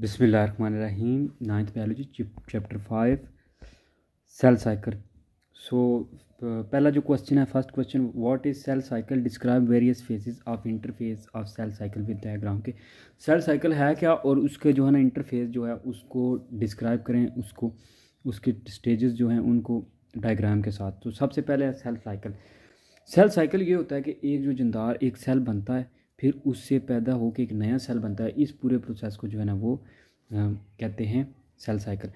बिसमीम ninth biology chapter five cell cycle so पहला जो क्वेश्चन है first question what is cell cycle describe various phases of interface of cell cycle with diagram के cell cycle है क्या और उसके जो है ना इंटरफेस जो है उसको डिस्क्राइब करें उसको उसके स्टेजेस जो हैं उनको डायग्राम के साथ तो सबसे पहले है सेल साइकिल सेल साइकिल ये होता है कि एक जो जिंदार एक सेल बनता है फिर उससे पैदा होकर एक नया सेल बनता है इस पूरे प्रोसेस को जो है ना वो कहते हैं cell cycle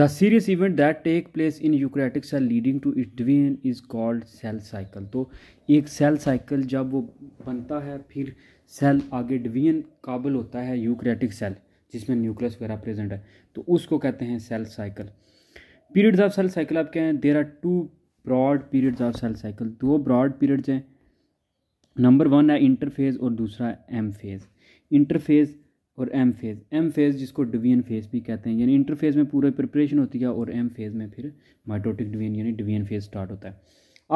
the serious event that take place in eukaryotic cell leading to its division is called cell cycle तो एक सेल साइकिल जब वो बनता है फिर सेल आगे डिवीजन काबल होता है यूक्रेटिक सेल जिसमें न्यूक्लियस वगैरह प्रेजेंट है तो उसको कहते हैं cell cycle periods of cell cycle आप क्या हैं there are two broad periods of cell cycle दो ब्रॉड पीरियड्स हैं नंबर वन है इंटरफेज और दूसरा एम फेज़ इंटरफेज़ और एम फेज़ एम फेज़ जिसको डिवीजन फेज़ भी कहते हैं यानी इंटरफेज़ में पूरा प्रिपरेशन होती है और एम फेज़ में फिर माइटोटिक डिवीजन यानी डिवीजन फेज़ स्टार्ट होता है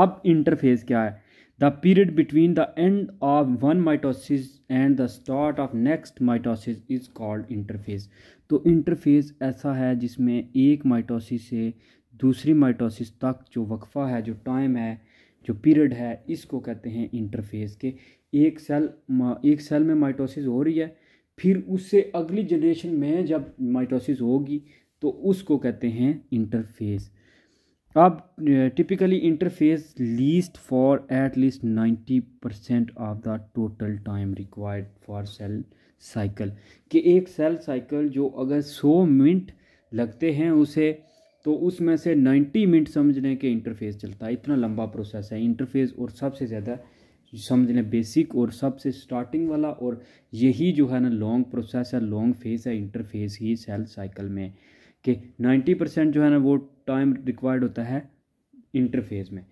अब इंटरफेज़ क्या है the period between the end of one mitosis and the start of next mitosis is called interphase तो इंटरफेज़ ऐसा है जिसमें एक माइटोसिस से दूसरी माइटोसिस तक जो वक्फा है जो टाइम है जो पीरियड है इसको कहते हैं इंटरफेस के एक सेल एक सेल में माइटोसिस हो रही है फिर उससे अगली जनरेशन में जब माइटोसिस होगी तो उसको कहते हैं इंटरफेस अब typically interface least for at least ninety percent of the total time required for cell cycle कि एक सेल साइकिल जो अगर सौ मिनट लगते हैं उसे तो उसमें से 90 मिनट समझ लें कि इंटरफेस चलता है इतना लंबा प्रोसेस है इंटरफेस और सबसे ज़्यादा समझ लें बेसिक और सबसे स्टार्टिंग वाला और यही जो है ना लॉन्ग प्रोसेस है लॉन्ग फेज़ है इंटरफेस ही सेल साइकिल में कि 90 परसेंट जो है ना वो टाइम रिक्वायर्ड होता है इंटरफेस में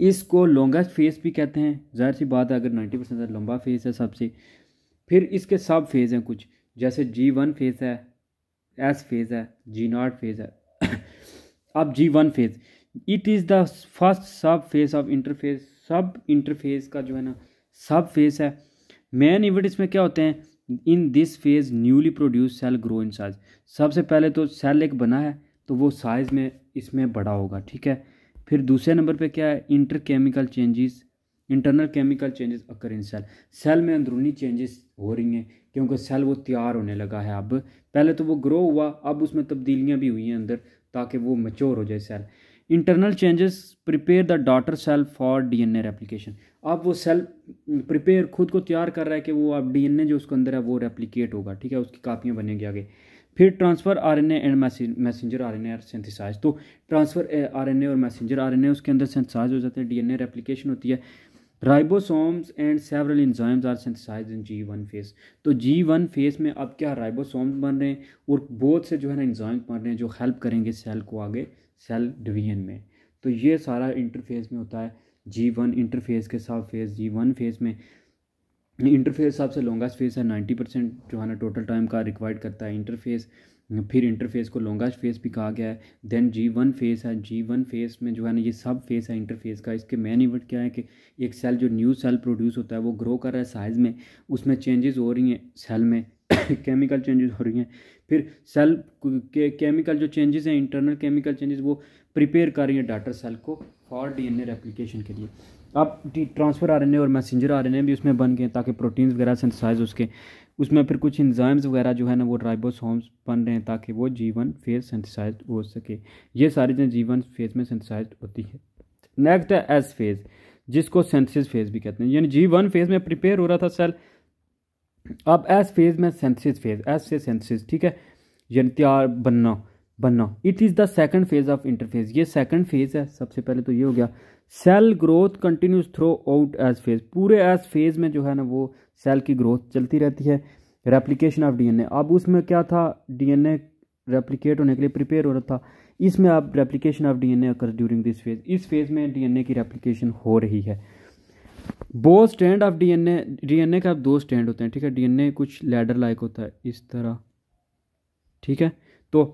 इसको लॉन्गेस्ट फेज़ भी कहते हैं ज़ाहिर सी बात है अगर 90 परसेंट लंबा फेज़ है सबसे फिर इसके सब फेज़ हैं कुछ जैसे जी वन फेज़ है एस फेज़ है जी नॉट फेज़ है अब G one phase it is the first sub phase of interface sub interface का जो है ना सब फेज है मेन इवेंट इसमें क्या होते हैं in this phase newly produce cell grow in size सबसे पहले तो सेल एक बना है तो वो साइज़ में इसमें बड़ा होगा ठीक है फिर दूसरे नंबर पे क्या है inter chemical changes internal chemical changes occur in cell cell में अंदरूनी चेंजेस हो रही हैं क्योंकि सेल वो तैयार होने लगा है अब पहले तो वो ग्रो हुआ अब उसमें तब्दीलियाँ भी हुई हैं अंदर ताकि वो मच्योर हो जाए cell internal changes prepare the daughter cell for DNA replication अब वो सेल प्रिपेयर खुद को तैयार कर रहा है कि वो अब डीएनए जो उसके अंदर है वो रेप्लिकेट होगा ठीक है उसकी कापियाँ बनेगी आगे फिर transfer RNA and messenger RNA synthesize तो ट्रांसफ़र आरएनए और मैसेंजर आरएनए उसके अंदर सेंथिसाइज हो जाते हैं डीएनए रेप्लिकेशन होती है ribosomes and several enzymes are synthesize in G one phase तो जी वन फेस में अब क्या राइबोसोम्स बन रहे हैं और बहुत से जो है ना इंजाइम्स बन रहे हैं जो हेल्प करेंगे सेल को आगे सेल डिवीजन में तो ये सारा इंटरफेस में होता है जी वन इंटरफेस के साथ फेस जी वन फेस में इंटरफेस सबसे लॉन्गेस्ट फेस है नाइन्टी परसेंट जो है ना टोटल टाइम का रिक्वायर्ड करता है इंटरफेस फिर इंटरफेस को लॉन्गेस्ट फेस भी कहा गया है देन जी वन फेस है जी वन फेस में जो है ना ये सब फेस है इंटरफेस का इसके मेन इवेंट क्या है कि एक सेल जो न्यू सेल प्रोड्यूस होता है वो ग्रो कर रहा है साइज़ में उसमें चेंजेस हो रही हैं सेल में केमिकल चेंजेस हो रही हैं फिर सेल के केमिकल जो चेंजेस हैं इंटरनल केमिकल चेंजेस वो प्रिपेयर कर रही है डाटर सेल को फॉर डीएनए एप्लीकेशन के लिए अब ट्रांसफ़र आ रहे हैं और मैसेंजर आ रहे हैं भी उसमें बन गए ताकि प्रोटीन्स वगैरह सेंसाइज उसके उसमें फिर कुछ इंजाइम्स वगैरह जो है ना वो राइबोसोम्स बन रहे हैं ताकि वो जीवन फेज सेंथिसाइज हो सके ये सारी चीज़ें जीवन फेज में सेंथिसाइज होती है नेक्स्ट है एस फेज़ जिसको सेंथिस फेज़ भी कहते हैं यानी जी वन फेज़ में प्रिपेयर हो रहा था सेल अब एस फेज़ में सेंथिस फेज़ एस से सेंथिस ठीक है यानी तैयार बनना बनना it is the second phase of interphase ये सेकंड फेज़ है सबसे पहले तो ये हो गया cell growth continues throughout S phase पूरे एज फेज में जो है ना वो सेल की ग्रोथ चलती रहती है रेप्लिकेशन ऑफ डीएनए अब उसमें क्या था डीएनए रेप्लिकेट होने के लिए प्रिपेयर हो रहा था इसमें अब replication of DNA occur during this phase इस फेज में डीएनए की रेप्लिकेशन हो रही है बो स्टैंड ऑफ डीएनए डीएनए का दो स्टैंड होते हैं ठीक है डीएनए कुछ लैडर लाइक होता है इस तरह ठीक है तो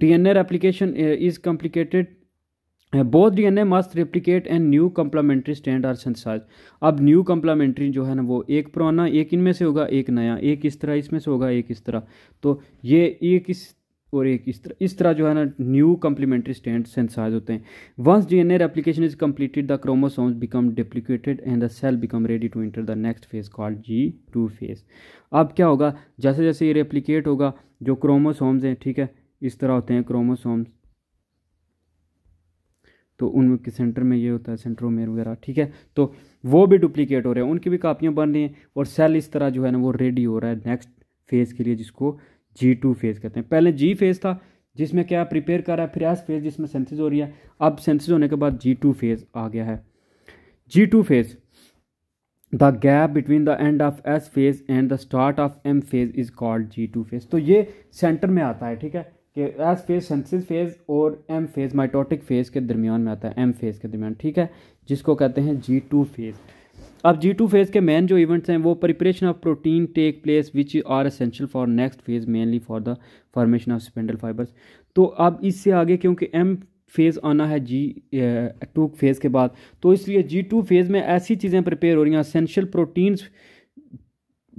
DNA replication is complicated both D N A must replicate and new complementary strand are synthesized अब न्यू कम्प्लामेंट्री जो है ना वो एक पुराना एक इनमें से होगा एक नया एक इस तरह इसमें से होगा एक इस तरह तो ये एक इस और एक इस तरह इस तरह जो है ना न्यू कम्प्लीमेंट्री स्टैंड सेंसाइज होते हैं once D N A replication is completed the chromosomes become duplicated and the cell become ready to enter the next phase called G two phase अब क्या होगा जैसे जैसे ये रेप्लीकेट होगा जो क्रोमोसोम्स हैं ठीक है इस तरह होते हैं क्रोमोसोम्स तो उनके सेंटर में ये होता है मेर वगैरह ठीक है तो वो भी डुप्लीकेट हो रहे हैं उनकी भी कापियाँ बन रही हैं और सेल इस तरह जो है ना वो रेडी हो रहा है नेक्स्ट फेज़ के लिए जिसको जी टू फेज़ कहते हैं पहले जी फेज़ था जिसमें क्या प्रिपेयर कर रहा है फिर एस फेज़ जिसमें सेंसिस हो रही है अब सेंसिस होने के बाद जी टू फेज़ आ गया है G two phase the gap between the end of S phase and the start of M phase is called G two phase तो ये सेंटर में आता है ठीक है कि एस फेज़ सेंसिस फेज़ और एम फेज़ माइटोटिक फेज़ के दरमियान में आता है एम फेज़ के दरमियान ठीक है जिसको कहते हैं जी टू फेज़ अब जी टू फेज़ के मेन जो इवेंट्स हैं वो preparation of protein take place which are essential for next phase mainly for the formation of spindle fibres तो अब इससे आगे क्योंकि एम फेज़ आना है जी टू फेज़ के बाद तो इसलिए जी टू फेज़ में ऐसी चीज़ें प्रिपेयर हो रही हैं असेंशियल प्रोटीन्स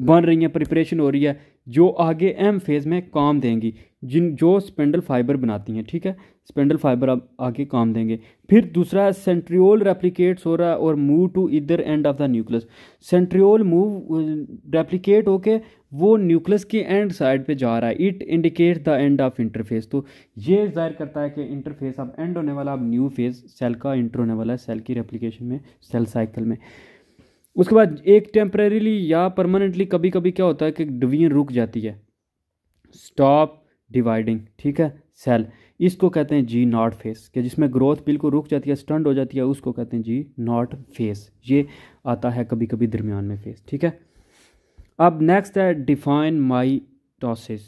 बन रही हैं प्रिपरेशन हो रही है जो आगे एम फेज़ में काम देंगी जिन जो स्पेंडल फाइबर बनाती हैं ठीक है स्पेंडल फाइबर आप आगे काम देंगे फिर दूसरा है सेंट्रियोल रेप्लिकेट्स हो रहा है और मूव टू इधर end of the nucleus centriole move replicate होके वो न्यूक्लियस के एंड साइड पे जा रहा है it indicate the end of interphase तो ये जाहिर करता है कि इंटरफेस अब एंड होने वाला अब न्यू फेज सेल का इंटर होने वाला है सेल की रेप्लीकेशन में सेल साइकिल में उसके बाद एक टेम्परेली या परमानेंटली कभी कभी क्या होता है कि डिवीजन रुक जाती है स्टॉप डिवाइडिंग ठीक है सेल इसको कहते हैं जी नॉट फेस कि जिसमें ग्रोथ बिल्कुल रुक जाती है स्टंड हो जाती है उसको कहते हैं जी नॉट फेस ये आता है कभी कभी दरमियान में फेस ठीक है अब नेक्स्ट है डिफाइन माइटोसिस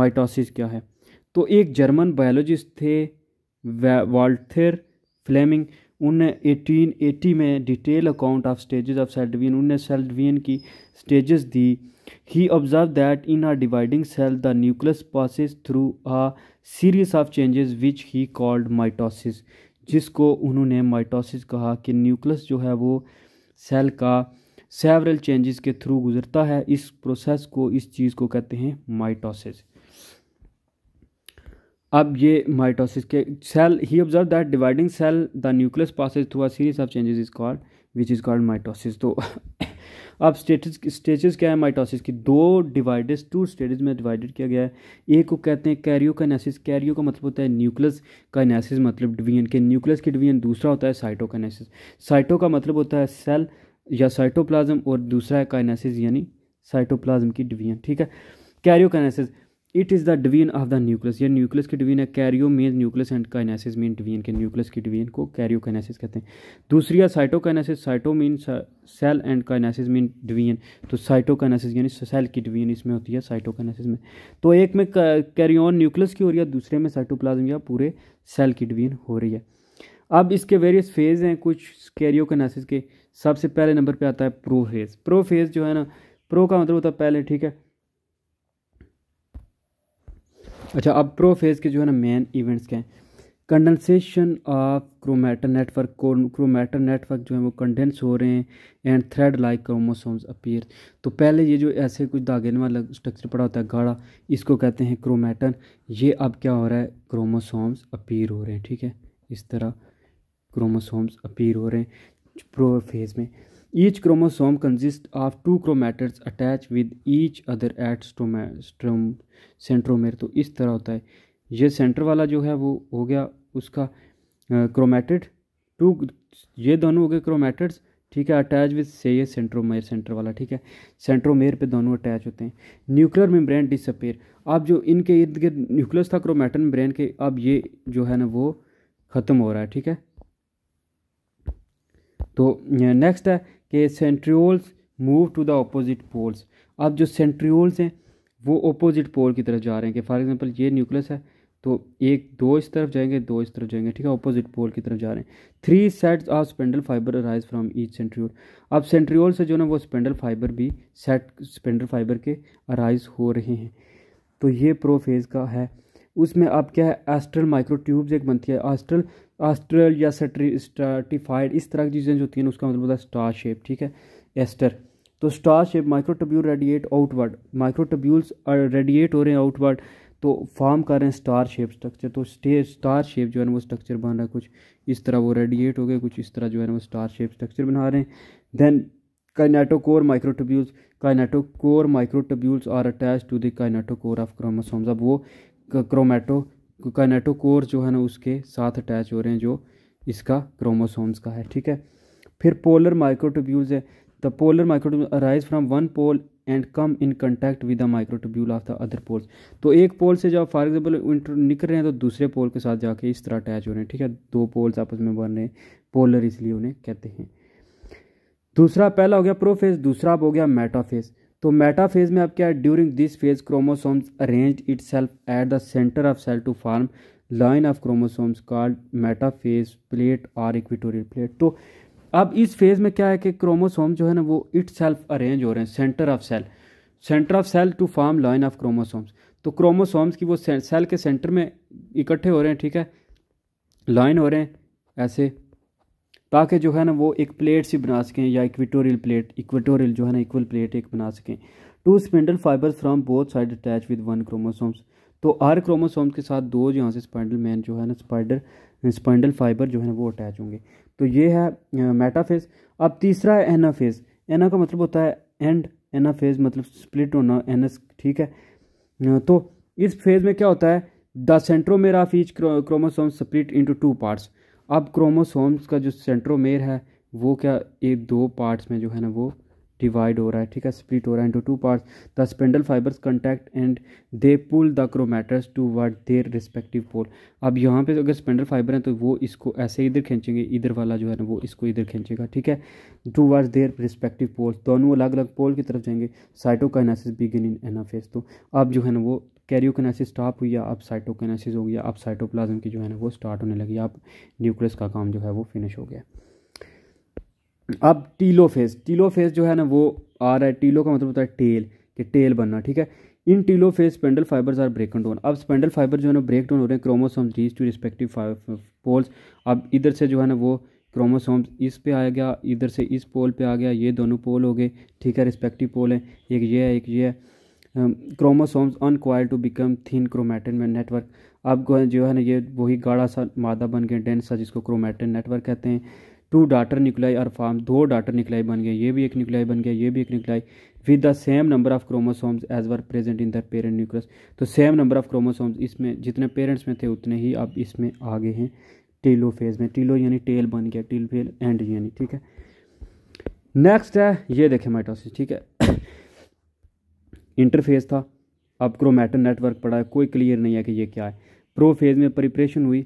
माइटोसिस क्या है तो एक जर्मन बायोलॉजिस्ट थे वाल्थेर फ्लेमिंग उन्हें एटीन एटी में detail account of stages of cell division उन्हें सेल्डवियन की स्टेजेस दी he observe that in are dividing cell the nucleus passes through a series of changes which he called mitosis जिसको उन्होंने mitosis कहा कि nucleus जो है वो सेल का सेवरल चेंजेस के थ्रू गुजरता है इस प्रोसेस को इस चीज़ को कहते हैं माइटोसिस अब ये माइटोसिस के cell he observe that dividing cell the nucleus passes through a series of changes is called which is called mitosis तो अब स्टेटस स्टेजेस क्या है माइटोसिस की दो डिवाइडेड टू स्टेजेस में डिवाइडेड किया गया है एक को कहते हैं कैरियो कैनेसिस कैरियो का मतलब होता है न्यूक्लियस काइनेसिस मतलब डिवीजन के न्यूक्लियस की डिवीजन दूसरा होता है साइटोकाइनेसिस साइटो का मतलब होता है सेल या साइटोप्लाज्म और दूसरा है काइनेसिस यानी साइटोप्लाज्म की डिवीजन ठीक है karyokinesis it is the division of the nucleus ये न्यूक्लियस की डिवीन है karyo mean nucleus and kinesis mean division के न्यूक्लियस की डिवीन को कैरियो काइनेसिस कहते हैं दूसरी है cytokinesis cyto mean cell and kinesis mean division तो साइटोकाइनेसिस यानी सेल की डिवीन इसमें होती है साइटोकाइनेसिस में तो एक में कैरियोन न्यूक्लियस की हो रही है दूसरे में साइटोप्लाज्म या पूरे सेल की डिवीन हो रही है अब इसके वेरियस फेज़ हैं कुछ कैरियो के सबसे पहले नंबर पर आता है प्रो फेज़ प्रो फेज़ जो है ना प्रो का मतलब होता है पहले ठीक है अच्छा अब प्रोफेज के जो है ना मेन इवेंट्स के हैं condensation of chromatin network chromatin network जो है वो कंडेंस हो रहे हैं and thread like chromosomes appear तो पहले ये जो ऐसे कुछ दागेने वाला स्ट्रक्चर पड़ा होता है गाढ़ा इसको कहते हैं क्रोमेटर ये अब क्या हो रहा है क्रोमोसोम्स अपीयर हो रहे हैं ठीक है इस तरह क्रोमोसोम्स अपीयर हो रहे हैं प्रो फेज़ में Each chromosome consists of two chromatids attached with each other at स्ट्रोम सेंट्रोमेर तो इस तरह होता है ये सेंटर वाला जो है वो हो गया उसका क्रोमेटिड टू ये दोनों हो गए क्रोमेटिड्स ठीक है अटैच विद से ये सेंट्रोमेयर सेंटर वाला ठीक है सेंट्रोमेयर पे दोनों अटैच होते हैं न्यूक्लियर मेम्ब्रेन डिसअपेयर अब जो इनके इर्द गिर्द न्यूक्लियस था क्रोमैटन मेम्ब्रेन के अब ये जो है ना वो ख़त्म हो रहा है ठीक है तो नेक्स्ट है कि centrioles move to the opposite poles अब जो सेंट्रियोल्स हैं वो अपोजिट पोल की तरफ जा रहे हैं कि फॉर एग्जांपल ये न्यूक्लियस है तो एक दो इस तरफ जाएंगे दो इस तरफ जाएंगे ठीक है अपोजिट पोल की तरफ जा रहे हैं three sets of spindle fibre rise from each centriole अब सेंट्रियोल से जो ना वो स्पेंडल फाइबर भी सेट स्पेंडल फाइबर के अराइज हो रहे हैं तो ये प्रोफेज का है उसमें अब क्या है एस्ट्रल माइक्रोट्यूब्स एक बनती है एस्ट्रल एस्ट्रल या स्टार्टिफाइड इस तरह की चीज़ें जो होती हैं उसका मतलब होता है स्टार शेप ठीक है एस्टर तो star shape microtubule radiate outward microtubules radiate हो रहे हैं आउटवर्ड तो फॉर्म कर रहे हैं स्टार शेप स्ट्रक्चर तो स्टार शेप जो है ना वो स्ट्रक्चर बन रहा है कुछ इस तरह वो रेडिएट हो गए कुछ इस तरह जो है ना वो स्टार शेप स्ट्रक्चर बना रहे हैं then kinetochore microtubules kinetochore microtubules are attach to the kinetochore of chromosomes अब वो क्रोमेटो कनेटो नेटोकोर जो है ना उसके साथ अटैच हो रहे हैं जो इसका क्रोमोसोम्स का है ठीक है फिर पोलर माइक्रोटोब्यूल्स है the polar microtubule arise from one pole and come in contact with the microtubule of the other poles तो एक पोल से जब फॉर एग्जाम्पल इंटर निकल रहे हैं तो दूसरे पोल के साथ जाके इस तरह अटैच हो रहे हैं ठीक है दो पोल्स आपस में बन रहे हैं पोलर इसलिए उन्हें कहते हैं दूसरा पहला हो गया प्रोफेज दूसरा हो गया मेटाफेज तो मेटाफेज में आप क्या है during this phase chromosomes arrange itself at the centre of cell to form line of chromosomes called metaphase plate और इक्विटोरियल प्लेट तो अब इस फेज में क्या है कि क्रोमोसोम जो है ना वो इट सेल्फ अरेंज हो रहे हैं centre of cell centre of cell to form line of chromosomes तो क्रोमोसोम्स की वो सेल के सेंटर में इकट्ठे हो रहे हैं ठीक है लाइन हो रहे हैं ऐसे ताकि जो है ना वो एक प्लेट सी बना सकें या इक्वेटोरियल प्लेट इक्वेटोरियल जो है ना इक्वल प्लेट एक बना सकें two spindle fibres from both side attach with one chromosomes तो हर क्रोमोसोम्स के साथ दो यहाँ से स्पेंडल मैन जो है ना स्पाइडर स्पेंडल फाइबर जो है ना वो अटैच होंगे तो ये है मेटाफेज अब तीसरा है एना फेज एना का मतलब होता है एंड एना फेज मतलब स्प्लिट होना एनस ठीक है तो इस फेज में क्या होता है the centromere of each chromosome split into two parts अब क्रोमोसोम्स का जो सेंट्रोमेर है वो क्या ये दो पार्ट्स में जो है ना वो डिवाइड हो रहा है ठीक है स्प्लिट हो रहा है into two parts the spindle fibres contact and they pull the chromatids toward their respective pole अब यहाँ पे अगर स्पेंडल फाइबर है तो वो इसको ऐसे इधर खींचेंगे इधर वाला जो है ना वो इसको इधर खींचेगा ठीक है toward their respective poles दोनों अलग अलग पोल की तरफ जाएंगे साइटोकाइनासिस बिगिन इन एनाफेस तो अब जो है ना वो कैरियोकेनासिस स्टॉप हुई या अब साइटोकेनासिस हो गया अब साइटोप्लाज्म की जो है ना वो स्टार्ट होने लगी अब न्यूक्लियस का काम जो है वो फिनिश हो गया अब टीलो फेज टीलो फेज जो है ना वो आ रहा है टीलो का मतलब होता है टेल कि टेल बनना ठीक है in telophase spindle fibres are break down अब स्पेंडल फाइबर जो है ना ब्रेक डाउन हो रहे हैं chromosome reach to respective poles अब इधर से जो है ना वो क्रोमोसोम्स इस पे आ गया इधर से इस पोल पे आ गया ये दोनों पोल हो गए ठीक है रिस्पेक्टिव पोल है एक ये है एक ये है chromosomes uncoil to become thin chromatin network अब जो है ना ये वही गाढ़ा सा मादा बन गए डेंस सा जिसको क्रोमेटिन नेटवर्क कहते हैं two daughter nuclei are form दो डाटर निकलाई बन गए ये भी एक निकलाई बन गया ये भी एक nuclei with the same number of chromosomes as were present in the parent nucleus तो सेम नंबर ऑफ क्रोमोसोम्स इसमें जितने पेरेंट्स में थे उतने ही अब इसमें आगे हैं टीलो फेज में टीलो यानी टेल बन गया टील फेल एंड यानी ठीक है नेक्स्ट है ये देखें माइटोसिस ठीक है इंटरफेज था अब क्रोमेटन नेटवर्क पड़ा है कोई क्लियर नहीं है कि ये क्या है प्रो फेज में प्रिपरेशन हुई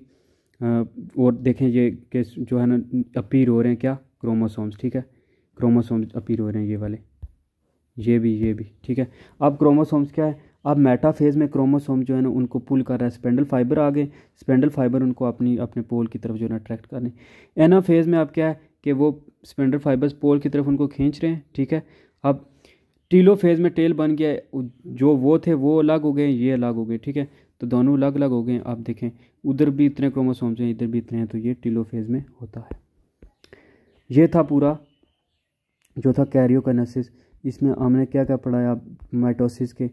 और देखें ये केस जो है ना अपीर हो रहे हैं क्या क्रोमोसोम्स ठीक है क्रोमोसोम्स अपीर हो रहे हैं ये वाले ये भी ये भी ठीक है अब क्रोमोसोम्स क्या है अब मेटाफेज में क्रोमोसोम जो है ना उनको पुल कर रहा है स्पेंडल फाइबर आ गए स्पेंडल फाइबर उनको अपनी अपने पोल की तरफ जो है ना अट्रैक्ट कर रहे हैं एनाफेज में अब क्या है कि वो स्पेंडल फाइबर्स पोल की तरफ उनको खींच रहे हैं ठीक है अब टीलो फेज़ में टेल बन गया जो वो थे वो अलग हो गए ये अलग हो गए ठीक है तो दोनों अलग अलग हो गए आप देखें उधर भी इतने क्रोमोसोम्स हैं इधर भी इतने हैं तो ये टीलोफेज में होता है ये था पूरा जो था कैरियोकनसिस इसमें हमने क्या क्या पढ़ाया माइटोसिस के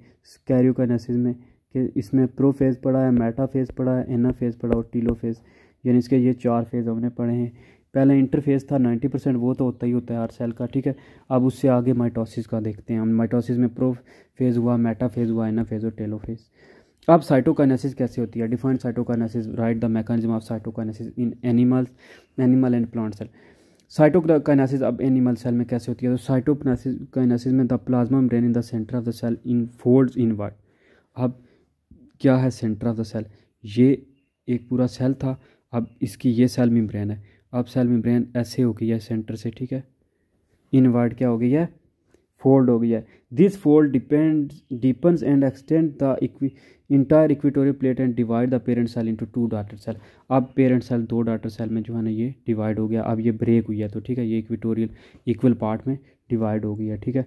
कैरियोकनसिस में कि इसमें प्रोफेज पढ़ा है मेटाफेज पढ़ा है एनाफेज पढ़ा और टीलोफेज यानी इसके ये चार फेज़ हमने पढ़े हैं पहला इंटरफेस था 90 परसेंट वो तो होता ही होता है हर सेल का ठीक है अब उससे आगे माइटोसिस का देखते हैं हम माइटोसिस में प्रो फेज़ हुआ मेटा फेज़ हुआ एना फेज़ और टेलो फेज़ अब साइटोकाइनेसिस कैसे होती है defined cytokinesis right the mechanism of cytokinesis in animals animal and plant cell cytokinesis अब एनिमल सेल में कैसे होती है तो साइटोकाइनेसिस में the plasma membrane in the centre of the cell infolds inward अब क्या है सेंटर ऑफ द सेल ये एक पूरा सेल था अब इसकी ये सेल मेम्ब्रेन है अब सेल मेम्ब्रेन ऐसे हो गई है सेंटर से ठीक है इन इनवर्ड क्या हो गई है फोल्ड हो गया this fold depend deepens and extend the entire equatorial plate and divide the parent cell into two daughter cell अब पेरेंट सेल दो डाटर सेल में जो है ना ये डिवाइड हो गया अब ये ब्रेक हुई है तो ठीक है ये इक्विटोरियल इक्वल पार्ट में डिवाइड हो गई है ठीक है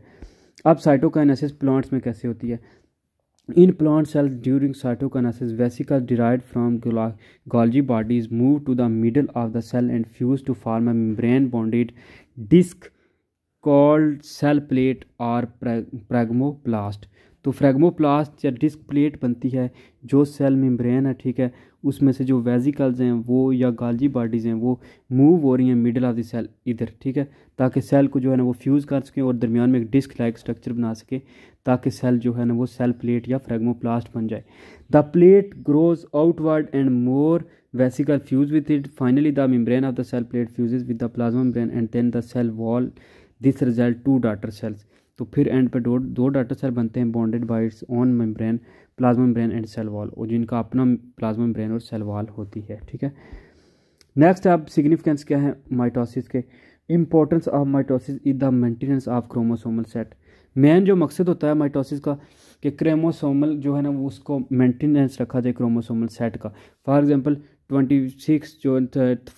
अब साइटोकाइनासिस प्लांट्स में कैसे होती है in plant cells during cytokinesis vesicle derived from Golgi bodies move to the middle of the cell and fuse to form a membrane bonded called cell plate और प्लास्ट तो फ्रेगमोप्लास्ट या डिस्क प्लेट बनती है जो सेल मेम्ब्रेन है ठीक है उसमें से जो वेजिकल्स हैं वो या गालजी बॉडीज़ हैं वो मूव हो रही हैं मिडल ऑफ द सेल इधर ठीक है ताकि सेल को जो है ना वो फ्यूज़ कर सकें और दरमियान में एक डिस्क लाइक स्ट्रक्चर बना सके ताकि सेल जो है ना वो सेल प्लेट या फ्रेगमोप्लास्ट बन जाए the plate grows outward and more vesicle fuse with it finally the membrane of the cell plate fuse with the plasma membrane and then the cell wall this result two daughter cells तो फिर and पे दो दो data cell बनते हैं bounded by its own membrane plasma membrane and cell wall और जिनका अपना प्लाज्मा मेम्ब्रेन और सेल वॉल होती है ठीक है नेक्स्ट आप सिग्निफिकेंस क्या है माइटोसिस के importance of mitosis is the maintenance of chromosomal set main जो मकसद होता है माइटोसिस का कि क्रोमोसोमल जो है ना वो उसको मेंटेनेंस रखा जाए क्रोमोसोमल सेट का फॉर एग्जांपल ट्वेंटी सिक्स जो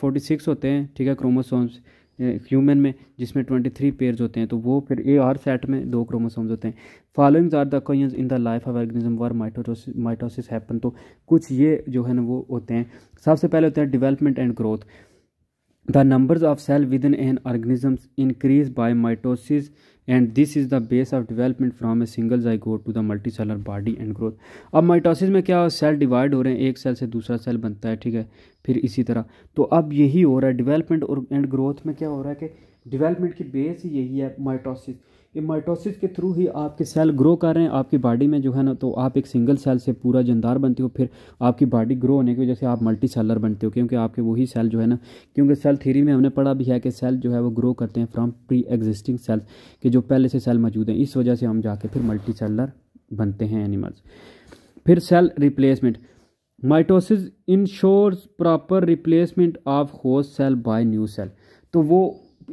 फोर्टी सिक्स होते हैं ठीक है क्रोमोसोम्स ह्यूमन में जिसमें ट्वेंटी थ्री पेयर्स होते हैं तो वो फिर ए आर सेट में दो क्रोमोसोम्स होते हैं followings are the occurrences in the life of organism where mitosis mitosis happen तो कुछ ये जो है ना वो होते हैं सबसे पहले होते हैं development and growth The numbers of with within an organism increase by mitosis and this is the base of development from a single go to the multicellular body and growth अब mitosis में क्या cell divide हो रहे हैं एक cell से दूसरा cell बनता है ठीक है फिर इसी तरह तो अब यही हो रहा है डिवेलपमेंट और एंड ग्रोथ में क्या हो रहा है कि डिवेलपमेंट की बेस ही यही है माइटोसिस ये माइटोसिस के थ्रू ही आपके सेल ग्रो कर रहे हैं आपकी बॉडी में जो है ना तो आप एक सिंगल सेल से पूरा जनदार बनते हो फिर आपकी बॉडी ग्रो होने की वजह से आप मल्टी सेलर बनते हो क्योंकि आपके वही सेल जो है ना क्योंकि सेल थ्योरी में हमने पढ़ा भी है कि सेल जो है वो ग्रो करते हैं फ्रॉम प्री एग्जिस्टिंग सेल्स के जो पहले से सेल मौजूद हैं इस वजह से हम जाके फिर मल्टी सेलर बनते हैं एनिमल्स फिर cell replacement mitosis ensures proper replacement of host cell by new cell तो वो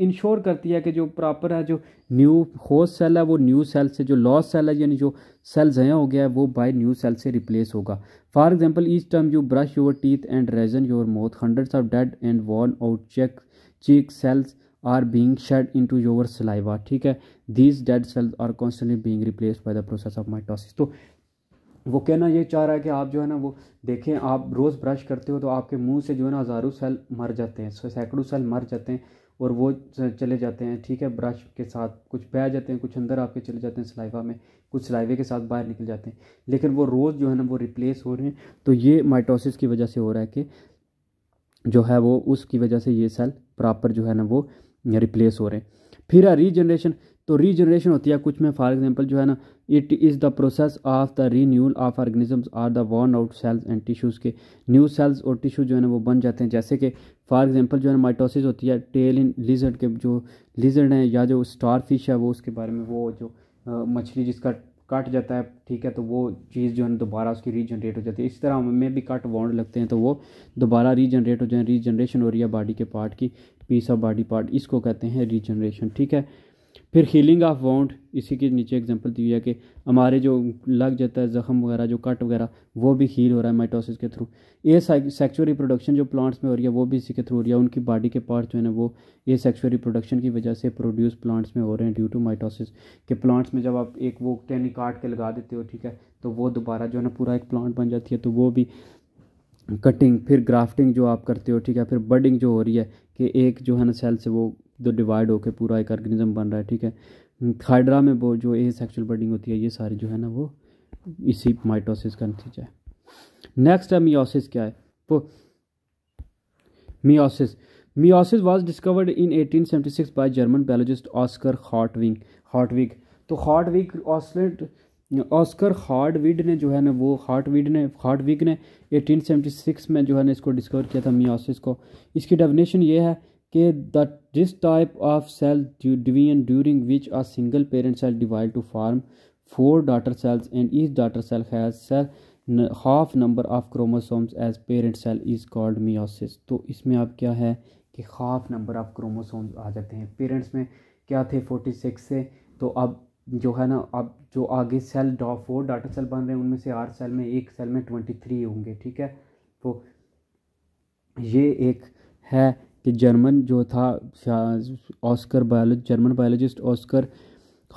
इंश्योर करती है कि जो प्रॉपर है जो न्यू होस सेल है वो न्यू सेल से जो लॉस सेल है यानी जो सेल जया हो गया है वो बाय न्यू सेल से रिप्लेस होगा for example each time you brush your teeth and रेजन your mouth hundreds of dead and worn out check cheek cells are being shed into your ठीक है these dead cells are constantly being replace by the process of mitosis तो वो कहना ये चाह रहा है कि आप जो है ना वो देखें आप रोज़ ब्रश करते हो तो आपके मुंह से जो है ना हज़ारों सेल मर जाते हैं सैकड़ों सेल मर जाते हैं और वो चले जाते हैं ठीक है ब्रश के साथ कुछ बह जाते हैं कुछ अंदर आपके चले जाते हैं सलाइवा में कुछ सलाइवे के साथ बाहर निकल जाते हैं लेकिन वो रोज़ जो है ना वो रिप्लेस हो रहे हैं तो ये माइटोसिस की वजह से हो रहा है कि जो है वो उसकी वजह से ये सेल प्रॉपर जो है ना वो रिप्लेस हो रहे हैं फिर है रीजनरेशन तो रीजनरेशन होती है कुछ में फॉर एग्जांपल जो है ना it is the process of the renewal of organisms are the worn out cells and tissues के न्यू सेल्स और टिश्यू जो है ना वो बन जाते हैं जैसे कि फॉर एग्जांपल जो है माइटोसिस होती है टेल इन लिजर्ड के जो लिजर्ड हैं या जो स्टार फिश है वो उसके बारे में वो जो मछली जिसका काट जाता है ठीक है तो वो चीज़ जो है दोबारा उसकी रीजनरेट हो जाती है इस तरह हमें भी कट वॉन्ड लगते हैं तो वो दोबारा रीजनरेट हो जाए रीजनरेशन हो रही है बॉडी के पार्ट की पीस ऑफ बॉडी पार्ट इसको कहते हैं रीजनरेशन ठीक है फिर हीलिंग ऑफ वाउंड इसी के नीचे एग्जांपल दी हुई है कि हमारे जो लग जाता है ज़ख्म वगैरह जो कट वगैरह वो भी हील हो रहा है माइटोसिस के थ्रू ए सेक्चुअल रिप्रोडक्शन जो प्लांट्स में हो रही है वो भी इसी के थ्रू हो रही है उनकी बॉडी के पार्ट जो है ना वो ए सेक्चुअल रिप्रोडक्शन की वजह से प्रोड्यूस प्लांट्स में हो रहे हैं ड्यू टू माइटोसिस के प्लांट्स में जब आप एक वो टेनी काट के लगा देते हो ठीक है तो वो दोबारा जो है ना पूरा एक प्लांट बन जाती है तो वो भी कटिंग फिर ग्राफ्टिंग जो आप करते हो ठीक है फिर बडिंग जो हो रही है कि एक जो है ना सेल से वो दो डिवाइड होकर पूरा एक ऑर्गेनिज्म बन रहा है ठीक है थाइड्रा हम्म, में वो जो ए सेक्चुअल बर्डिंग होती है ये सारी जो है ना वो इसी माइटोसिस का नतीजा है नेक्स्ट है मियोसिस क्या है वो meiosis meiosis was discovered in 1876 by German biologist Oscar हॉटविंग हॉटविग तो हॉटविग ऑस्लेट ऑस्कर हार्डविड ने जो है ना वो हार्टविड ने हार्टविग ने 1876 में जो है ना इसको डिस्कवर किया था मियोसिस को इसकी डेफिनेशन ये है के the this type of cell division during which a single parent cell divide to form four daughter cells and each daughter cell has cell half number of chromosomes as parent cell is called meiosis तो इसमें आप क्या है कि half number of chromosomes आ जाते हैं parents में क्या थे फोर्टी सिक्स से तो अब जो है ना अब जो आगे सेल डॉ फोर डाटर सेल बन रहे हैं उनमें से हर सेल में एक सेल में ट्वेंटी थ्री होंगे ठीक है तो ये एक है कि जर्मन जो था ऑस्कर बायोलॉज German biologist Oscar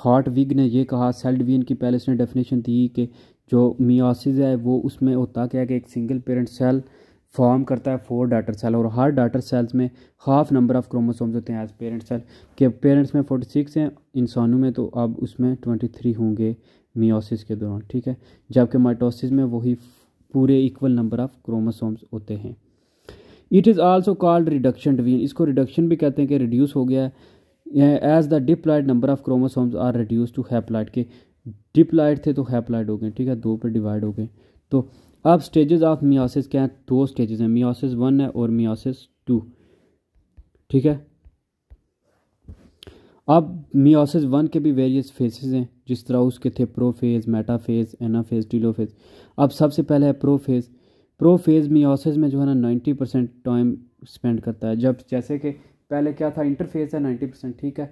Hertwig ने ये कहा सेल्ड वीन की पहले इसने डेफिनेशन दी कि जो मियासिस है वो उसमें होता क्या कि एक सिंगल पेरेंट सेल फॉर्म करता है फोर डाटर सेल और हर डाटर सेल्स में हाफ नंबर ऑफ क्रोमोसोम्स होते हैं एज पेरेंट सेल के पेरेंट्स में फोर्टी सिक्स हैं इंसानों में तो अब उसमें ट्वेंटी थ्री होंगे मियोसिस के दौरान ठीक है जबकि माइटोसिस में वही पूरे इक्वल नंबर ऑफ क्रोमोसोम्स होते हैं it is also called reduction division इसको रिडक्शन भी कहते हैं कि रिड्यूस हो गया है as the diploid number of chromosomes are reduce to haploid के डिप्लाइड थे तो हैप्लाइड हो गए ठीक है दो पे डिवाइड हो गए तो अब स्टेजेस ऑफ मियासिस क्या हैं दो स्टेजेस हैं मियासिस वन है और मियासिस टू ठीक है अब मियोसिस वन के भी वेरियस फेसेस हैं जिस तरह उसके थे प्रोफेज मेटाफेज एनाफेज टीलोफेज अब सबसे पहले है प्रोफेज प्रोफेज मियोसिस में जो है ना नाइन्टी परसेंट टाइम स्पेंड करता है जब जैसे कि पहले क्या था इंटरफेज है नाइन्टी परसेंट ठीक है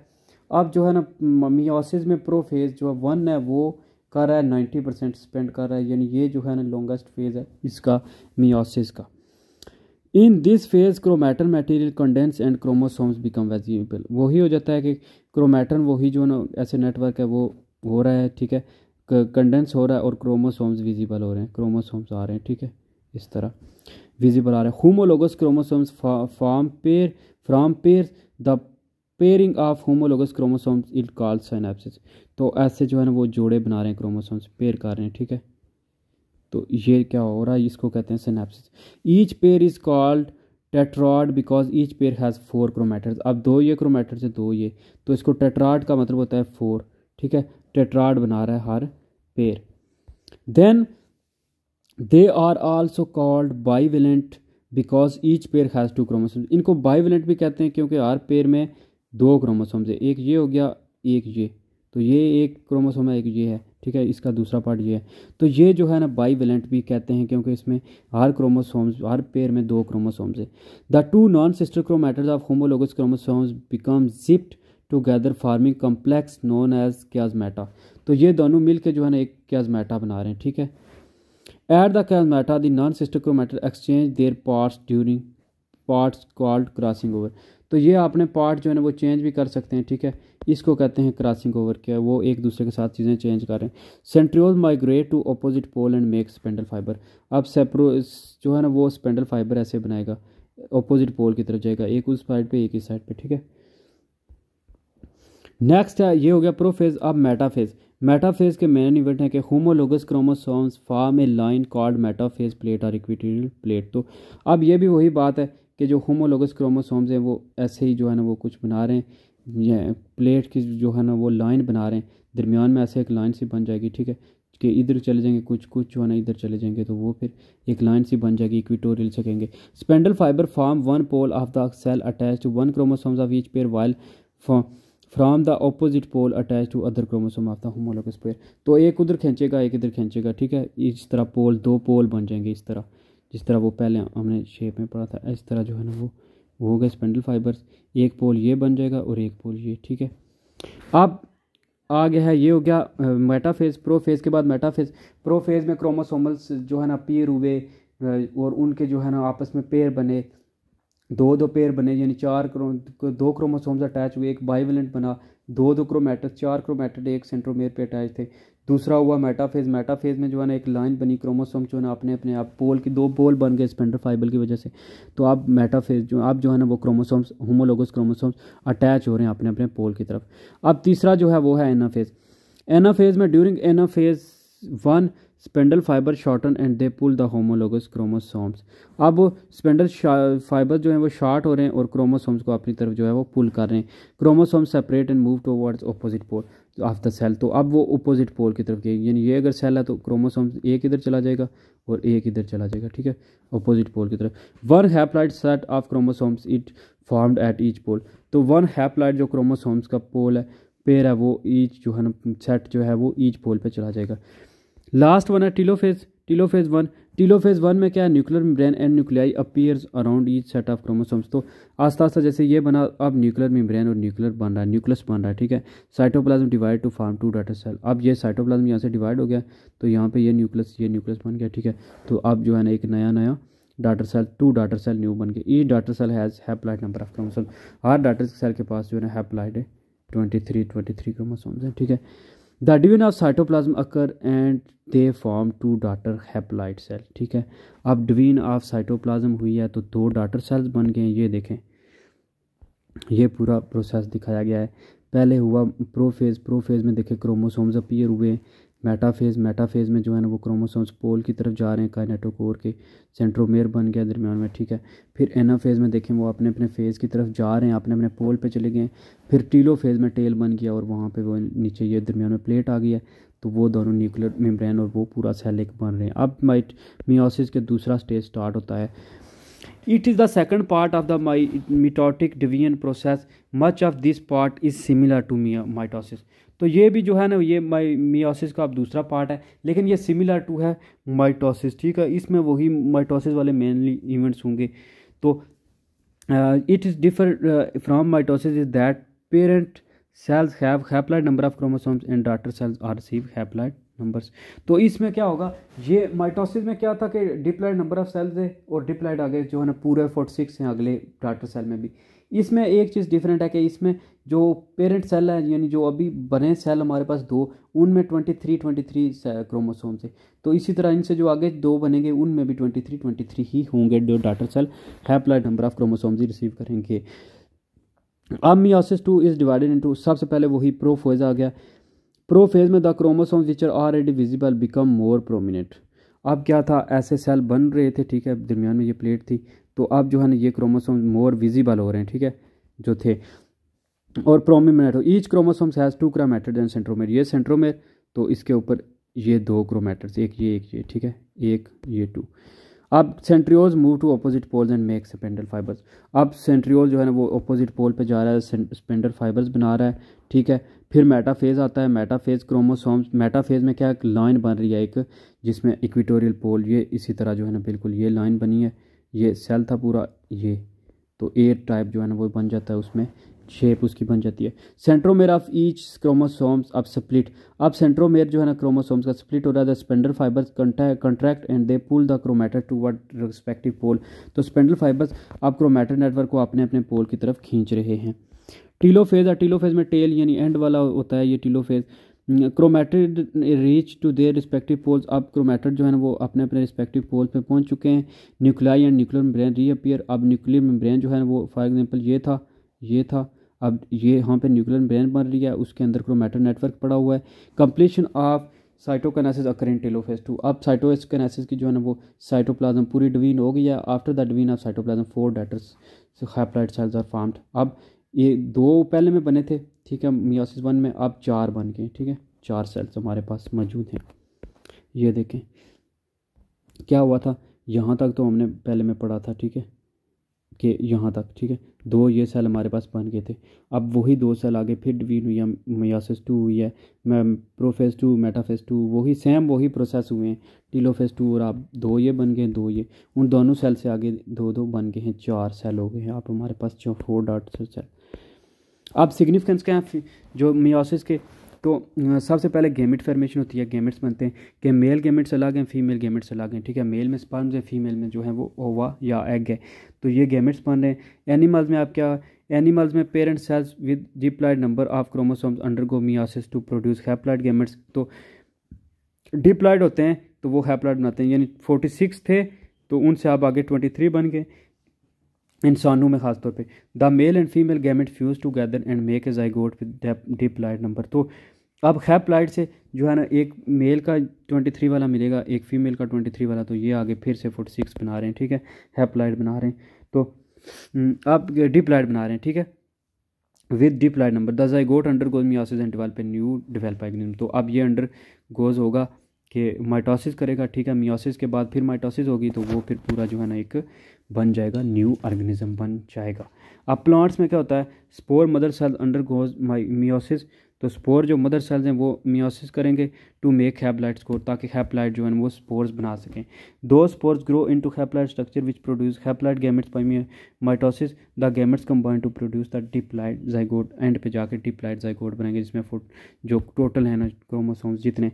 अब जो है ना मियोसिस में प्रोफेज जो है वन है वो कर रहा है नाइन्टी परसेंट स्पेंड कर रहा है यानी ये जो है ना लॉन्गेस्ट फेज़ है इसका मियोसिस का in this phase chromatin material condense and chromosomes become visible वही हो जाता है कि क्रोमैटन वही जो ना ऐसे नेटवर्क है वो हो रहा है ठीक है कंडेंस हो रहा है और क्रोमोसोम्स विजिबल हो रहे हैं क्रोमोसोम्स आ रहे हैं ठीक है इस तरह विजिबल आ रहा है homologous chromosomes form pair from pair the pairing of homologous chromosomes it call synapsis तो ऐसे जो है ना वो जोड़े बना रहे हैं क्रोमोसोम्स पेयर कर रहे हैं ठीक है तो ये क्या हो रहा है इसको कहते हैं synapsis each pair is called tetrad because each pair has four chromatids अब दो ये क्रोमेटर्स हैं दो ये तो इसको टेट्रॉड का मतलब होता है फोर ठीक है टेट्रॉड बना रहा है हर pair then they are also called bivalent because each pair has two chromosomes इनको विलेंट भी कहते हैं क्योंकि हर पेयर में दो क्रोमोसोम्स है एक ये हो गया एक ये तो ये एक क्रोमोसोम है एक ये है ठीक है इसका दूसरा पार्ट ये है तो ये जो है ना विलेंट भी कहते हैं क्योंकि इसमें हर क्रोमोसोम्स हर पेयर में दो क्रोमोसोम्स है the two non sister chromatids of homologous chromosomes become zipped together forming complex known as chiasmata तो ये दोनों मिल के जो है ना एक क्याजमेटा बना रहे हैं ठीक है at the Kazmata, the non-cystical matter exchange their parts during parts called crossing over तो ये अपने पार्ट जो है ना वो चेंज भी कर सकते हैं ठीक है इसको कहते हैं क्रॉसिंग ओवर क्या वो एक दूसरे के साथ चीज़ें चेंज कर रहे हैं centriole migrate to opposite pole and make spindle fibre अब सेप्रो जो है ना वो स्पेंडल फाइबर ऐसे बनाएगा अपोजिट पोल की तरफ जाएगा एक उस साइड पे एक इस साइड पे ठीक है नेक्स्ट है ये हो गया प्रोफेज अब मेटाफेज मेटाफेज के मेन इवेंट है कि homologous chromosomes form a line called metaphase plate और इक्विटोरियल प्लेट तो अब ये भी वही बात है कि जो होमोलोगस क्रोमोसोम्स हैं वो ऐसे ही जो है ना वो कुछ बना रहे हैं प्लेट की जो है ना वो लाइन बना रहे हैं दरमियान में ऐसे एक लाइन सी बन जाएगी ठीक है कि इधर चले जाएंगे कुछ कुछ जो है ना इधर चले जाएंगे तो वो फिर एक लाइन सी बन जाएगी इक्विटोरियल से कहेंगे spindle fibre form one pole of the cell attach one chromosomes of each pair while form from the opposite pole attach to other chromosome of the homologous pair तो एक उधर खींचेगा एक इधर खींचेगा ठीक है इस तरह पोल दो पोल बन जाएंगे इस तरह जिस तरह वो पहले हमने शेप में पढ़ा था इस तरह जो है ना वो वो होगा स्पेंडल फाइबर्स एक पोल ये बन जाएगा और एक पोल ये ठीक है अब आ गया है ये हो गया मेटाफेज प्रोफेज के बाद मेटाफेज प्रोफेज में क्रोमोसोमल्स जो है ना पेयर हुए और उनके जो है ना आपस में पेयर बने दो दो पेयर बने यानी चार क्रो दो क्रोमोसोम्स अटैच हुए एक बाइवेलेंट बना दो दो क्रोमेटस चार क्रोमेटेड एक सेंट्रोमेयर पे अटैच थे दूसरा हुआ मेटाफेज मेटाफेज में जो है ना एक लाइन बनी क्रोमोसोम जो है ना अपने अपने आप पोल की दो पोल बन गए स्पेंडर फाइबल की वजह से तो आप मेटाफेज जो आप जो है ना वो क्रोमोसोम्स होमोलोगस क्रोमोसोम्स अटैच हो रहे हैं अपने अपने पोल की तरफ अब तीसरा जो है वो है एनाफेज एनाफेज में during anaphase one spindle fibre shorten and they pull the homologous chromosomes अब स्पेंडल फाइबर जो है वो शॉर्ट हो रहे हैं और क्रोमोसोम्स को अपनी तरफ जो है वो पुल कर रहे हैं chromosome separate and move towards opposite pole of the cell तो अब वो अपोजिट पोल की तरफ गई यानी ये अगर सेल है तो क्रोमोसोम एक इधर चला जाएगा और एक इधर चला जाएगा ठीक है अपोजिट पोल की तरफ one haploid set of chromosomes it formed at each pole तो वन हैप्लाइड जो क्रोमोसोम्स का पोल है पेड़ है वो ईच जो है ना सेट जो है वो ईच पोल पे चला जाएगा लास्ट वन है telophase telophase one telophase one में क्या है nuclear membrane and nuclei appears around each set of chromosomes तो आस्ता आस्ता जैसे ये बना अब न्यूक्लियर मिम्ब्रेन और न्यूक्लियर बन रहा है न्यूक्लियस बन रहा है ठीक है cytoplasm divide to form two daughter cell अब ये साइटोप्लाज्म यहाँ से डिवाइड हो गया तो यहाँ पर यह न्यूक्लियस ये न्यूक्लियस बन गया ठीक है तो अब जो है ना एक नया नया daughter cell two daughter cell new बन गए ई daughter cell has haploid number of chromosome हर डाटर सेल के पास जो है ना हैप्लाइड है twenty three twenty three chromosomes हैं ठीक है the division of cytoplasm occur and they form two daughter haploid cell ठीक है अब डिवीन ऑफ साइटोप्लाज्म हुई है तो दो डाटर सेल्स बन गए हैं ये देखें ये पूरा प्रोसेस दिखाया गया है पहले हुआ प्रोफेज प्रोफेज में देखें क्रोमोसोम्स अपीयर हुए मेटाफेज़ मेटाफेज़ में जो है ना वो क्रोमोसोम्स पोल की तरफ जा रहे हैं काइनेटोकोर के सेंट्रोमेयर बन गया दरमियान में ठीक है फिर एनाफेज़ में देखें वो अपने अपने फेज़ की तरफ जा रहे हैं अपने अपने पोल पे चले गए फिर टीलो फेज़ में टेल बन गया और वहाँ पे वो नीचे ये दरमियान में प्लेट आ गई है तो वो दोनों न्यूक्लियर मेम्ब्रेन और वो पूरा सेल एक बन रहे हैं अब माइट मियोसिस के दूसरा स्टेज स्टार्ट होता है it is the second part of the my mitotic division process much of this part is similar to mitosis तो ये भी जो है ना ये माई मियोसिस का अब दूसरा पार्ट है लेकिन ये सिमिलर टू है माइटोसिस ठीक है इसमें वही माइटोसिस वाले मेनली इवेंट्स होंगे तो it is differ from mitosis is that parent cells have haploid number of chromosomes and daughter cells are receive haploid numbers तो इसमें क्या होगा ये माइटोसिस में क्या था कि डिप्लाइड नंबर ऑफ सेल्स है और डिप्लाइड आगे जो है ना पूरे फोर्टी सिक्स हैं अगले डॉटर सेल में भी इसमें एक चीज़ डिफरेंट है कि इसमें जो पेरेंट सेल है यानी जो अभी बने सेल हमारे पास दो उनमें twenty three twenty three chromosome से तो इसी तरह इनसे जो आगे दो बनेंगे उनमें भी ट्वेंटी थ्री ट्वेंटी थ्री ही होंगे जो daughter cell haploid number of chromosome ही रिसीव करेंगे अब meiosis two is divided into सबसे पहले वही प्रोफेज आ गया प्रोफेज में the chromosome which are already visible become more prominent अब क्या था ऐसे सेल बन रहे थे ठीक है दरमियान में ये प्लेट थी तो अब जो है ना ये क्रोमोसोम मोर विजिबल हो रहे हैं ठीक है जो थे और हो each chromosomes has two chromatids and centromere ये सेंट्रोमेर तो इसके ऊपर ये दो क्रोमेटर्स एक ये एक ये ठीक है एक ये टू अब centrioles move to opposite poles and make spindle fibres अब सेंट्रियोल जो है ना वो अपोजिट पोल पे जा रहा है स्पेंडल फाइबर्स बना रहा है ठीक है फिर मेटाफेज आता है मेटाफेज क्रोमोसोम्स मेटाफेज में क्या लाइन बन रही है एक जिसमें इक्विटोरियल पोल ये इसी तरह जो है ना बिल्कुल ये लाइन बनी है ये सेल था पूरा ये तो एयर टाइप जो है ना वो बन जाता है उसमें शेप उसकी बन जाती है सेंट्रोमेयर ऑफ ईच क्रोमोसोम्स अब स्प्लिट अब सेंट्रोमेयर जो है ना क्रोमोसोम्स का स्प्लिट हो रहा है spindle fibres contract and they pull the chromatids toward respective pole तो स्पेंडल फाइबर्स अब क्रोमेटर नेटवर्क को अपने अपने पोल की तरफ खींच रहे हैं टीलोफेज और टीलोफेज में टेल यानी एंड वाला होता है ये telophase chromatids reach to their respective poles अब क्रोमेटर जो है ना वो अपने अपने रिस्पेक्टिव पोल पे पहुंच चुके हैं nuclei and nuclear membrane reappear अब न्यूक्लियर ब्रेन जो है ना वो फॉर एग्जांपल ये था ये था अब ये यहाँ पे न्यूक्लियर ब्रेन बन रही है उसके अंदर क्रोमेटर नेटवर्क पड़ा हुआ है completion of cytokinesis occur in telophase two अब साइटोकनासिस की जो है ना वो साइटोप्लाज्म पूरी डिवीन हो गई है after the division of cytoplasm four daughters haploid cells are formed अब ये दो पहले में बने थे ठीक है मियोसिस वन में अब चार बन गए ठीक है चार सेल्स हमारे पास मौजूद हैं ये देखें क्या हुआ था यहाँ तक तो हमने पहले में पढ़ा था ठीक है कि यहाँ तक ठीक है दो ये सेल हमारे पास बन गए थे अब वही दो सेल आगे फिर डिवीन हुई है मियासिस टू हुई है प्रोफेज टू मेटाफेज टू वही सेम वही प्रोसेस हुए हैं टीलोफेस टू और आप दो ये बन गए दो ये उन दोनों सेल से आगे दो दो बन गए हैं चार सेल हो गए हैं आप हमारे पास फोर डॉट सेल अब सिग्निफिकेंस क्या है जो मियोसिस के तो सबसे पहले गेमिट फॉर्मेशन होती है गेमिट्स बनते हैं कि मेल गेमिट्स अलग हैं फीमेल गेमिट्स अलग हैं ठीक है मेल में स्पर्म्स हैं फीमेल में जो है वो ओवा या एग है तो ये गेमिट्स बन रहे हैं एनिमल्स में आप क्या एनिमल्स में parent cells with diploid number of chromosomes undergo meiosis to produce haploid gametes तो डिप्लाइड होते हैं तो वो हैप्लाइड बनाते हैं यानी फोर्टी सिक्स थे तो उनसे आप आगे ट्वेंटी थ्री बन गए इंसानों में ख़ासतौर पर the male and female gamete fuse together and make a zygote with diploid number तो अब लाइट से जो है ना एक मेल का ट्वेंटी थ्री वाला मिलेगा एक फीमेल का ट्वेंटी थ्री वाला तो ये आगे फिर से फोर्टी सिक्स बना रहे हैं ठीक है लाइट बना रहे हैं तो आप हम्म, लाइट बना रहे हैं ठीक है with diploid number the zygote undergoes meiosis and develop new develop एग्निम तो अब ये अंडर गोज होगा कि माइटोसिस करेगा ठीक है मियोसिस के बाद फिर माइटोसिस होगी तो वो फिर पूरा जो है ना एक बन जाएगा न्यू ऑर्गेनिज्म बन जाएगा अब प्लांट्स में क्या होता है spore mother cell undergoes meiosis तो स्पोर जो मदर सेल्स हैं वो मियोसिस करेंगे टू मेक हैपलाइट स्कोर ताकि हैपलाइट जो है वो स्पोर्स बना सकें दो spores grow into haploid structure which produce haploid gametes by mitosis the gametes combine to produce the diploid zygote and पे जाके डिप्लाइट जाइगोड बनाएंगे जिसमें जो टोटल है ना क्रोमोसोम्स जितने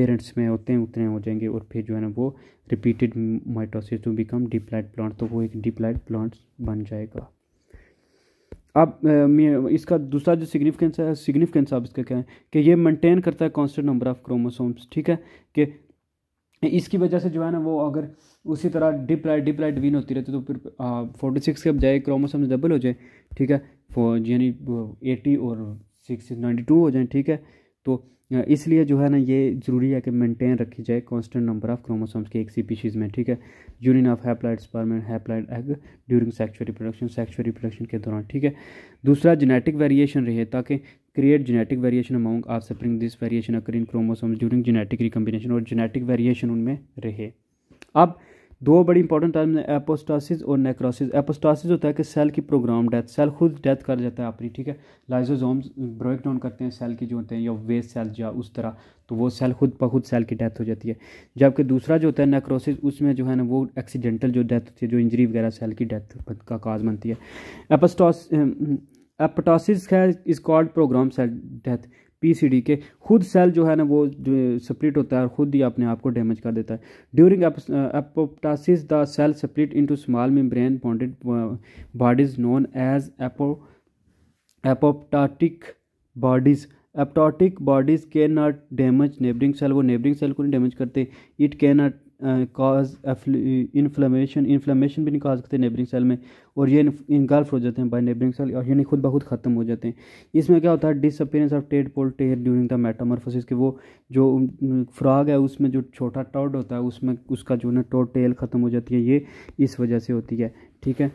पेरेंट्स में होते हैं उतने हो जाएंगे और फिर जो है ना वो repeated mitosis to become diploid plant तो वो एक डिप्लाइड प्लांट बन जाएगा अब इसका दूसरा जो सिग्निफिकेंस है सिग्निफिकेंस आप इसका क्या है कि ये मेंटेन करता है कांस्टेंट नंबर ऑफ क्रोमोसोम्स ठीक है कि इसकी वजह से जो है ना वो अगर उसी तरह डिप्लाइड डिप्लाइड विन होती रहती तो फिर फोर्टी सिक्स के बजाय क्रोमोसोम्स डबल हो जाए ठीक है यानी एटी और सिक्स नाइन्टी टू हो जाए ठीक है तो इसलिए जो है ना ये ज़रूरी है कि मेंटेन रखी जाए कांस्टेंट नंबर ऑफ क्रोमोसोम्स के एक सी पीशीज में ठीक है union of haploid sperm and haploid egg during sexual reproduction sexual reproduction के दौरान ठीक है दूसरा जेनेटिक वेरिएशन रहे ताकि create genetic variation among offspring this variation occur in chromosomes during genetic recombination और जेनेटिक वेरिएशन उनमें रहे अब दो बड़ी इंपॉर्टेंट टर्म है एपोस्टासिस और नेक्रोसिस एपोस्टासिस होता है कि सेल की प्रोग्राम डेथ सेल खुद डेथ कर जाता है अपनी ठीक है लाइजोजोम्स ब्रेक डाउन करते हैं सेल की जो होते हैं या वेस्ट सेल या उस तरह तो वो सेल खुद ब खुद सेल की डेथ हो जाती है जबकि दूसरा जो होता है नेक्रोसिस उसमें जो है ना वो एक्सीडेंटल जो डेथ होती है जो इंजरी वगैरह सेल की डेथ का काज बनती है एपोस्टॉस एपोटासिस है is called program cell death PCD के खुद सेल जो है ना वो स्प्लिट होता है और खुद ही अपने आप को डैमेज कर देता है during apoptosis the cell split into small membrane bonded bodies known as apo apoptotic bodies apoptotic bodies can not damage neighbouring cell वो नेबरिंग सेल को नहीं डैमेज करते it can not cause inflammation inflammation भी नहीं काज करते neighbouring cell में और ये इनगल्फ हो जाते हैं बाय नेबरिंग सेल और यानी खुद बहुत ख़त्म हो जाते हैं इसमें क्या होता है disappearance of tadpole tail during the metamorphosis के वो जो फ्रॉग है उसमें जो छोटा टॉड होता है उसमें उसका जो है टोड टेल ख़त्म हो जाती है ये इस वजह से होती है ठीक है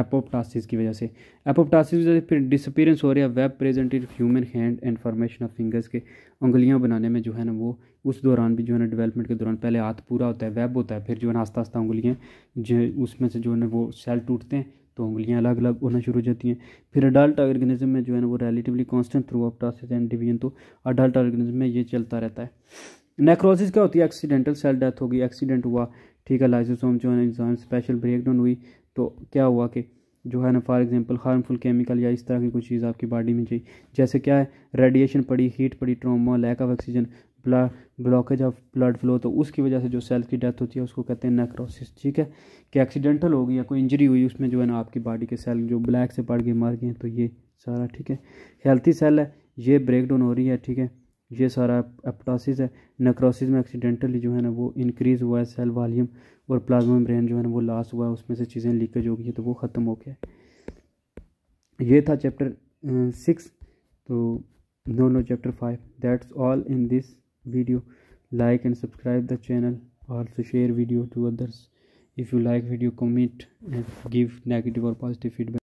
एपोप्टासिस की वजह से एपोप्टासिस की वजह से फिर डिसपेरेंस हो रहा है web present in human hand and formation of fingers के उंगलियां बनाने में जो है ना वो उस दौरान भी जो है ना डेवलपमेंट के दौरान पहले हाथ पूरा होता है वेब होता है फिर जो है ना आस्ता आस्ता उंगलियाँ जो उसमें से जो है ना वो सेल टूटते हैं तो उंगलियाँ अलग अलग होना शुरू हो जाती हैं फिर अडल्ट ऑर्गेनिज्म में जो है ना वो relatively constant through apoptosis and division तो अडल्ट ऑर्गेनिज्म में ये चलता रहता है नेक्रोसिस क्या होती है एक्सीडेंटल सेल डेथ होगी एक्सीडेंट हुआ ठीक है लाइसोसोम जो है इंसान स्पेशल ब्रेक डाउन हुई तो क्या हुआ कि जो है ना फॉर एग्जांपल हार्मफुल केमिकल या इस तरह की कुछ चीज़ आपकी बॉडी में चाहिए जैसे क्या है रेडिएशन पड़ी हीट पड़ी trauma lack of oxygen blockage of blood flow तो उसकी वजह से जो सेल की डेथ होती है उसको कहते हैं नेक्रोसिस ठीक है कि एक्सीडेंटल हो गई या कोई इंजरी हुई उसमें जो है ना आपकी बॉडी के सेल जो ब्लैक से पड़ गए मर गए तो ये सारा ठीक है हेल्थी सेल है ये ब्रेक डाउन हो रही है ठीक है ये सारा एप्टासिस है नेक्रोसिस में एक्सीडेंटली जो है ना वो इंक्रीज़ हुआ है सेल वॉल्यूम और प्लाज्मा ब्रेन जो है ना वो लॉस हुआ है उसमें से चीज़ें लीकेज हो गई है तो वो ख़त्म हो गया ये था चैप्टर सिक्स तो no no chapter five that's all in this video like and subscribe the channel also share video to others if you like video comment and give negative और पॉजिटिव फीडबैक